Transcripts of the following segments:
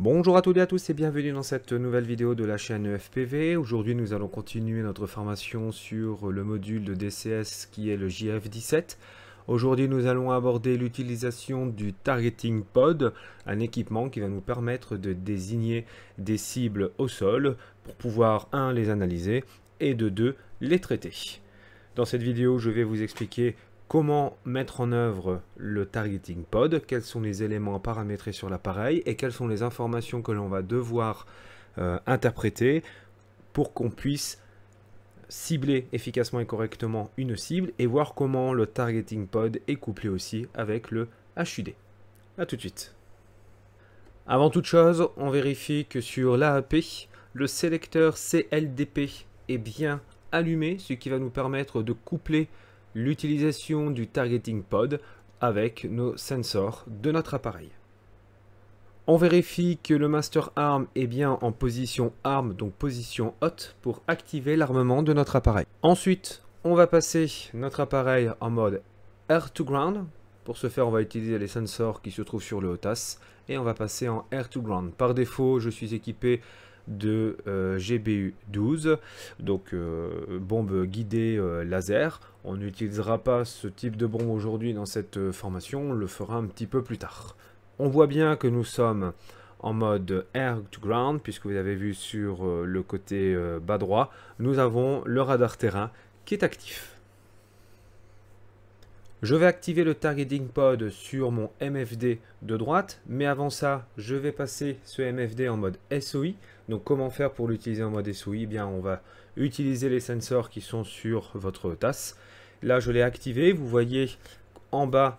Bonjour à toutes et à tous et bienvenue dans cette nouvelle vidéo de la chaîne fpv Aujourd'hui nous allons continuer notre formation sur le module de DCS qui est le JF17. Aujourd'hui nous allons aborder l'utilisation du Targeting Pod, un équipement qui va nous permettre de désigner des cibles au sol pour pouvoir 1 les analyser et de 2 les traiter. Dans cette vidéo je vais vous expliquer comment mettre en œuvre le targeting pod, quels sont les éléments à paramétrer sur l'appareil et quelles sont les informations que l'on va devoir euh, interpréter pour qu'on puisse cibler efficacement et correctement une cible et voir comment le targeting pod est couplé aussi avec le HUD. A tout de suite. Avant toute chose, on vérifie que sur l'AAP, e le sélecteur CLDP est bien allumé, ce qui va nous permettre de coupler l'utilisation du targeting pod avec nos sensors de notre appareil. On vérifie que le master arm est bien en position arm, donc position haute, pour activer l'armement de notre appareil. Ensuite, on va passer notre appareil en mode air to ground. Pour ce faire, on va utiliser les sensors qui se trouvent sur le HOTAS et on va passer en air to ground. Par défaut, je suis équipé de euh, GBU-12, donc euh, bombe guidée euh, laser. On n'utilisera pas ce type de bombe aujourd'hui dans cette formation, on le fera un petit peu plus tard. On voit bien que nous sommes en mode air to ground, puisque vous avez vu sur le côté bas droit, nous avons le radar terrain qui est actif. Je vais activer le targeting pod sur mon MFD de droite, mais avant ça, je vais passer ce MFD en mode SOI, donc comment faire pour l'utiliser en mode SOI eh bien, on va utiliser les sensors qui sont sur votre tasse. Là, je l'ai activé. Vous voyez en bas,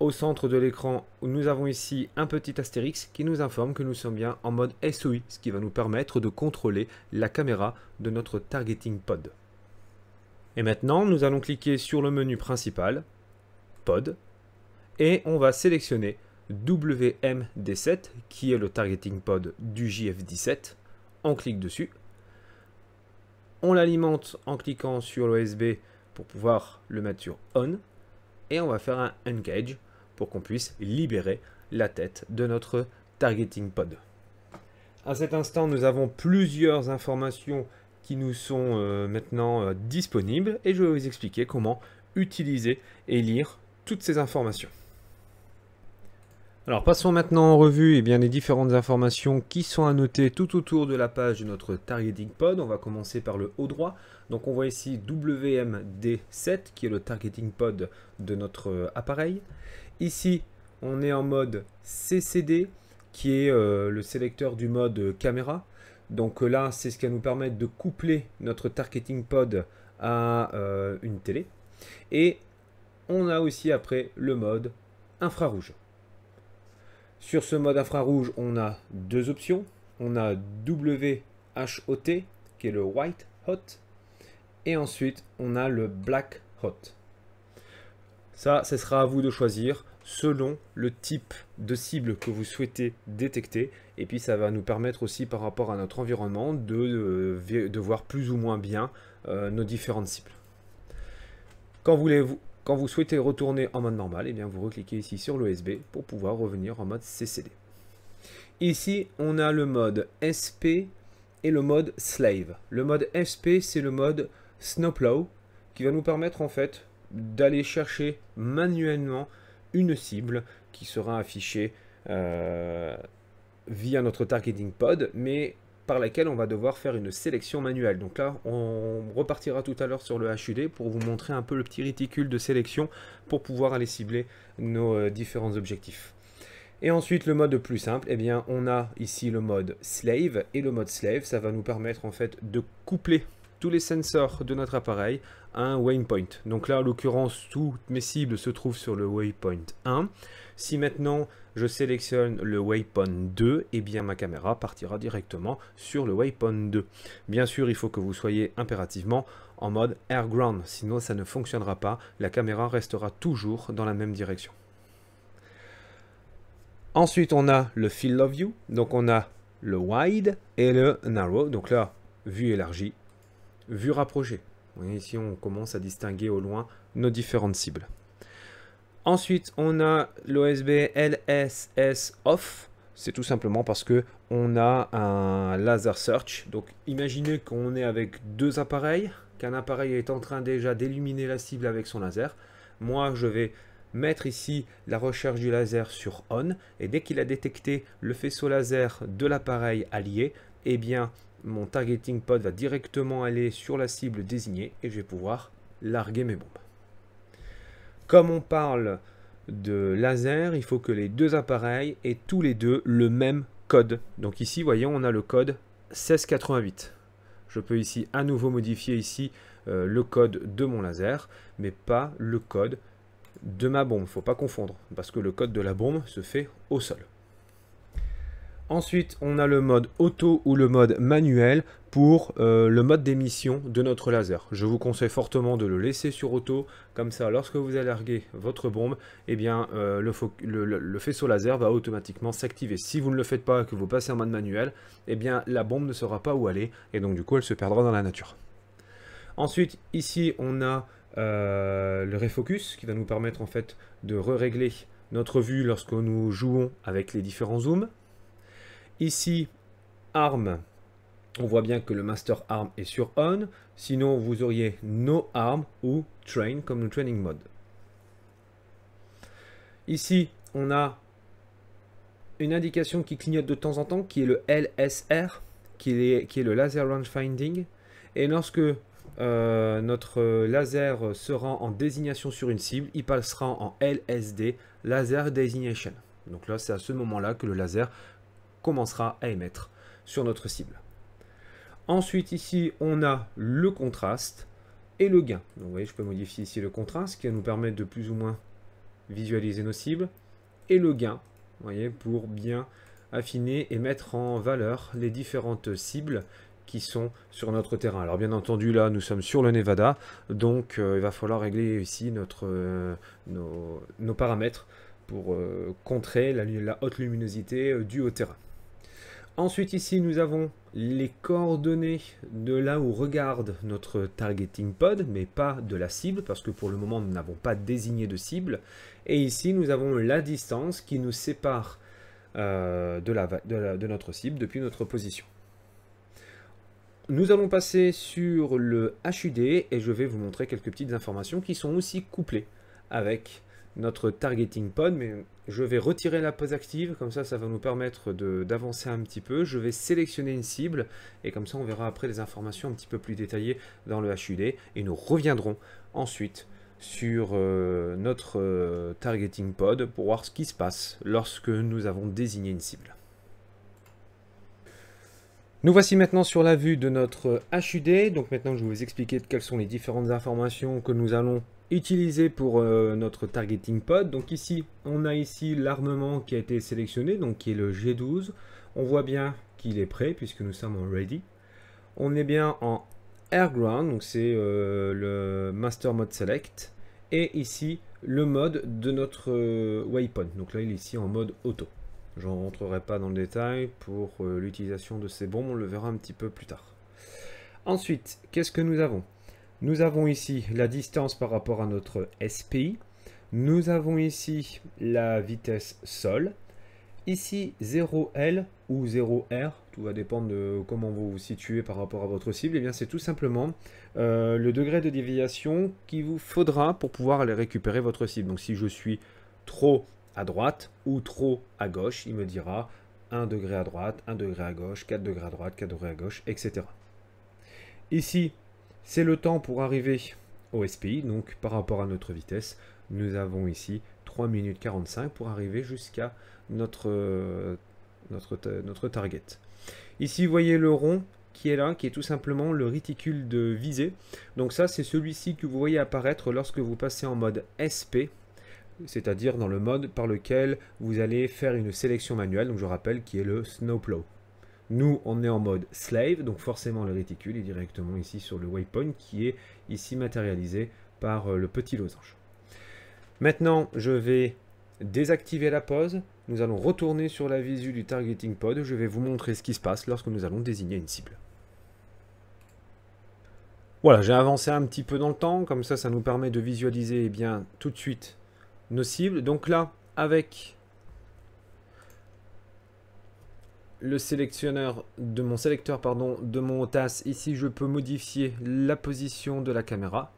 au centre de l'écran, nous avons ici un petit astérix qui nous informe que nous sommes bien en mode SOI, ce qui va nous permettre de contrôler la caméra de notre targeting pod. Et maintenant, nous allons cliquer sur le menu principal, pod, et on va sélectionner WMD7, qui est le targeting pod du JF17 on clique dessus. On l'alimente en cliquant sur l'OSB pour pouvoir le mettre sur on. Et on va faire un engage pour qu'on puisse libérer la tête de notre targeting pod. À cet instant, nous avons plusieurs informations qui nous sont euh, maintenant euh, disponibles et je vais vous expliquer comment utiliser et lire toutes ces informations. Alors passons maintenant en revue et eh bien, les différentes informations qui sont à noter tout autour de la page de notre targeting pod. On va commencer par le haut droit. Donc on voit ici WMD7 qui est le targeting pod de notre euh, appareil. Ici on est en mode CCD qui est euh, le sélecteur du mode euh, caméra. Donc là c'est ce qui va nous permettre de coupler notre targeting pod à une télé. Et on a aussi après le mode infrarouge. Sur ce mode infrarouge, on a deux options. On a WHOT, qui est le White Hot. Et ensuite, on a le Black Hot. Ça, ce sera à vous de choisir selon le type de cible que vous souhaitez détecter. Et puis ça va nous permettre aussi par rapport à notre environnement de, euh, voir plus ou moins bien euh, nos différentes cibles. Quand voulez-vous vous souhaitez retourner en mode normal, et eh bien vous recliquez ici sur l'OSB pour pouvoir revenir en mode CCD. Ici, on a le mode SP et le mode Slave. Le mode SP, c'est le mode Snowplow qui va nous permettre en fait d'aller chercher manuellement une cible qui sera affichée euh, via notre targeting pod, mais par laquelle on va devoir faire une sélection manuelle. Donc là, on repartira tout à l'heure sur le HUD pour vous montrer un peu le petit réticule de sélection pour pouvoir aller cibler nos euh, différents objectifs. Et ensuite, le mode plus simple, eh bien, on a ici le mode slave, et le mode slave, ça va nous permettre en fait de coupler tous les sensors de notre appareil un waypoint. Donc là, en l'occurrence, toutes mes cibles se trouvent sur le waypoint 1. Si maintenant je sélectionne le waypoint 2, et eh bien ma caméra partira directement sur le waypoint 2. Bien sûr, il faut que vous soyez impérativement en mode air ground, sinon ça ne fonctionnera pas, la caméra restera toujours dans la même direction. Ensuite, on a le field of view, donc on a le wide et le narrow, donc là, vue élargie vue rapprochée. ici, on commence à distinguer au loin nos différentes cibles. Ensuite, on a l'OSB LSS off. C'est tout simplement parce que on a un laser search. Donc, imaginez qu'on est avec deux appareils, qu'un appareil est en train déjà d'illuminer la cible avec son laser. Moi, je vais mettre ici la recherche du laser sur on et dès qu'il a détecté le faisceau laser de l'appareil allié, eh bien mon targeting pod va directement aller sur la cible désignée et je vais pouvoir larguer mes bombes. Comme on parle de laser, il faut que les deux appareils aient tous les deux le même code. Donc ici, voyons, on a le code 1688. Je peux ici à nouveau modifier ici euh, le code de mon laser, mais pas le code de ma bombe. Il ne faut pas confondre, parce que le code de la bombe se fait au sol. Ensuite, on a le mode auto ou le mode manuel pour euh, le mode d'émission de notre laser. Je vous conseille fortement de le laisser sur auto, comme ça lorsque vous allez votre bombe, eh bien, euh, le, faisceau laser va automatiquement s'activer. Si vous ne le faites pas, que vous passez en mode manuel, eh bien la bombe ne saura pas où aller, et donc du coup elle se perdra dans la nature. Ensuite, ici on a euh, le refocus qui va nous permettre en fait de re-régler notre vue lorsque nous jouons avec les différents zooms. Ici, arm, on voit bien que le master arm est sur on, sinon vous auriez no arm ou train comme le training mode. Ici, on a une indication qui clignote de temps en temps qui est le LSR, qui est, le laser range finding. Et lorsque euh, notre laser sera en désignation sur une cible, il passera en LSD, laser designation. Donc là, c'est à ce moment-là que le laser commencera à émettre sur notre cible. Ensuite, ici, on a le contraste et le gain. vous voyez, je peux modifier ici le contraste qui va nous permettre de plus ou moins visualiser nos cibles. Et le gain, vous voyez, pour bien affiner et mettre en valeur les différentes cibles qui sont sur notre terrain. Alors bien entendu là nous sommes sur le Nevada donc euh, il va falloir régler ici notre, euh, nos, paramètres pour euh, contrer la, la, haute luminosité due au terrain. Ensuite ici nous avons les coordonnées de là où regarde notre targeting pod, mais pas de la cible, parce que pour le moment nous n'avons pas désigné de cible. Et ici nous avons la distance qui nous sépare euh, de notre cible depuis notre position. Nous allons passer sur le HUD et je vais vous montrer quelques petites informations qui sont aussi couplées avec notre targeting pod, mais je vais retirer la pause active, comme ça ça va nous permettre d'avancer un petit peu. Je vais sélectionner une cible, et comme ça on verra après les informations un petit peu plus détaillées dans le HUD, et nous reviendrons ensuite sur euh, notre euh, targeting pod pour voir ce qui se passe lorsque nous avons désigné une cible. Nous voici maintenant sur la vue de notre HUD. Donc maintenant, je vais vous expliquer quelles sont les différentes informations que nous allons utilisé pour euh, notre targeting pod. Donc ici, on a ici l'armement qui a été sélectionné, donc qui est le G12. On voit bien qu'il est prêt puisque nous sommes en ready. On est bien en air ground, donc c'est euh, le master mode select. Et ici, le mode de notre euh, Donc là, il est ici en mode auto. J'en rentrerai pas dans le détail pour l'utilisation de ces bombes, on le verra un petit peu plus tard. Ensuite, qu'est-ce que nous avons nous avons ici la distance par rapport à notre SPI. Nous avons ici la vitesse sol. Ici 0L ou 0R, tout va dépendre de comment vous vous situez par rapport à votre cible, et eh bien c'est tout simplement euh, le degré de déviation qu'il vous faudra pour pouvoir aller récupérer votre cible. Donc si je suis trop à droite ou trop à gauche, il me dira 1 degré à droite, 1 degré à gauche, 4 degrés à droite, 4 degrés à gauche, etc. Ici, c'est le temps pour arriver au SPI, donc par rapport à notre vitesse, nous avons ici 3 minutes 45 pour arriver jusqu'à notre, euh, notre, notre target. Ici, vous voyez le rond qui est là, qui est tout simplement le réticule de visée. Donc ça, c'est celui-ci que vous voyez apparaître lorsque vous passez en mode SP, c'est-à-dire dans le mode par lequel vous allez faire une sélection manuelle, donc je rappelle, qui est le Snowplow. Nous, on est en mode slave, donc forcément le réticule est directement ici sur le waypoint qui est ici matérialisé par euh, le petit losange. Maintenant, je vais désactiver la pause. Nous allons retourner sur la visu du targeting pod. Je vais vous montrer ce qui se passe lorsque nous allons désigner une cible. Voilà, j'ai avancé un petit peu dans le temps. Comme ça, ça nous permet de visualiser eh bien, tout de suite nos cibles. Donc là, avec le sélectionneur de mon sélecteur pardon, de mon tasse Ici, je peux modifier la position de la caméra.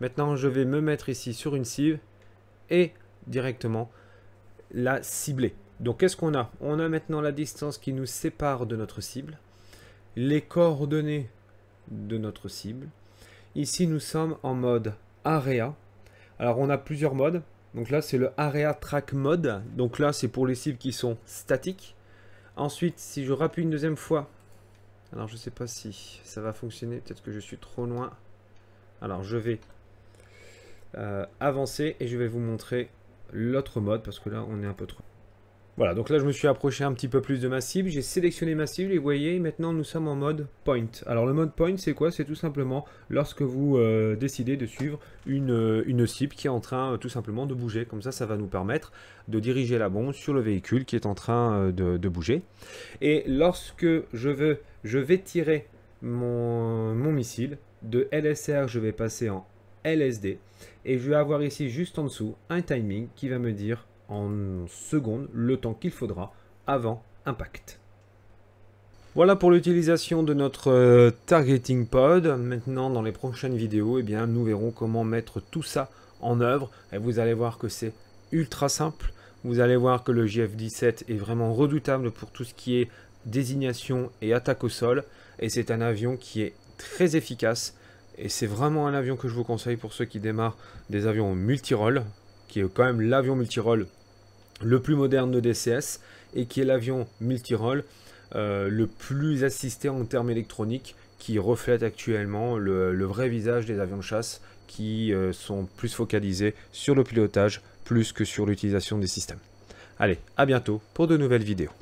Maintenant, je vais me mettre ici sur une cible et directement la cibler. Donc, qu'est-ce qu'on a On a maintenant la distance qui nous sépare de notre cible, les coordonnées de notre cible. Ici, nous sommes en mode AREA. Alors, on a plusieurs modes. Donc là, c'est le AREA Track Mode. Donc là, c'est pour les cibles qui sont statiques. Ensuite, si je rappuie une deuxième fois, alors je ne sais pas si ça va fonctionner, peut-être que je suis trop loin. Alors je vais euh, avancer et je vais vous montrer l'autre mode parce que là on est un peu trop. Voilà, donc là je me suis approché un petit peu plus de ma cible, j'ai sélectionné ma cible et vous voyez, maintenant nous sommes en mode point. Alors le mode point c'est quoi C'est tout simplement lorsque vous euh, décidez de suivre euh, une, cible qui est en train euh, tout simplement de bouger. Comme ça, ça va nous permettre de diriger la bombe sur le véhicule qui est en train de, bouger. Et lorsque je veux, je vais tirer mon, mon missile, de LSR je vais passer en LSD et je vais avoir ici juste en dessous un timing qui va me dire en secondes, le temps qu'il faudra avant impact. Voilà pour l'utilisation de notre euh, targeting pod. Maintenant, dans les prochaines vidéos, et eh bien, nous verrons comment mettre tout ça en œuvre. Et vous allez voir que c'est ultra simple. Vous allez voir que le JF-17 est vraiment redoutable pour tout ce qui est désignation et attaque au sol. Et c'est un avion qui est très efficace. Et c'est vraiment un avion que je vous conseille pour ceux qui démarrent des avions multi-roll, qui est quand même l'avion multi le plus moderne de DCS et qui est l'avion multirole euh, le plus assisté en termes électroniques qui reflète actuellement le, vrai visage des avions de chasse qui euh, sont plus focalisés sur le pilotage plus que sur l'utilisation des systèmes. Allez, à bientôt pour de nouvelles vidéos.